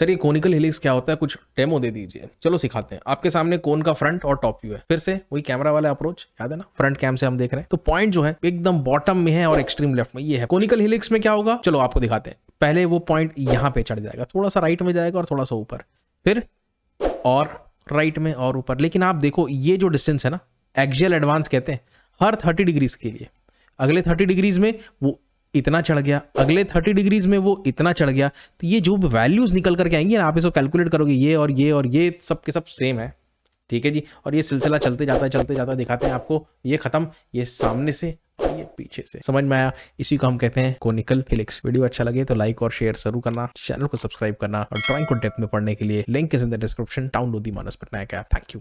sir ये conical हिलिक्स क्या होता है कुछ डेमो दे दीजिए चलो सिखाते हैं आपके सामने कोन का फ्रंट और टॉप व्यू है फिर से वही कैमरा वाला अप्रोच याद है ना फ्रंट कैम से हम देख रहे हैं तो पॉइंट जो है एकदम बॉटम में है और एक्सट्रीम लेफ्ट में ये है कोनिकल हिलिक्स में क्या होगा चलो आपको दिखाते हैं पहले वो पॉइंट यहाँ पे चढ़ जाएगा थोड़ा सा राइट में जाएगा और थोड़ा सा ऊपर फिर और राइट में और ऊपर लेकिन आप देखो ये जो डिस्टेंस है ना एक्जियल एडवांस कहते हैं हर थर्टी डिग्रीज के लिए अगले थर्टी डिग्रीज में वो इतना चढ़ गया अगले थर्टी डिग्रीज में वो इतना चढ़ गया तो ये जो वैल्यूज निकल करके आएंगी ना आप इसको कैलकुलेट करोगे ये और ये और ये सब के सब सेम है ठीक है जी और ये सिलसिला चलते जाता है चलते जाता है दिखाते हैं आपको ये खत्म ये सामने से और ये पीछे से समझ में आया इसी को हम कहते हैं कोनिकल फिलिक्स वीडियो अच्छा लगे तो लाइक और शेयर जरूर करना चैनल को सब्सक्राइब करना और ड्राइंग को डेप्थ में पढ़ने के लिए link is in the description download the Manas Patnaik thank you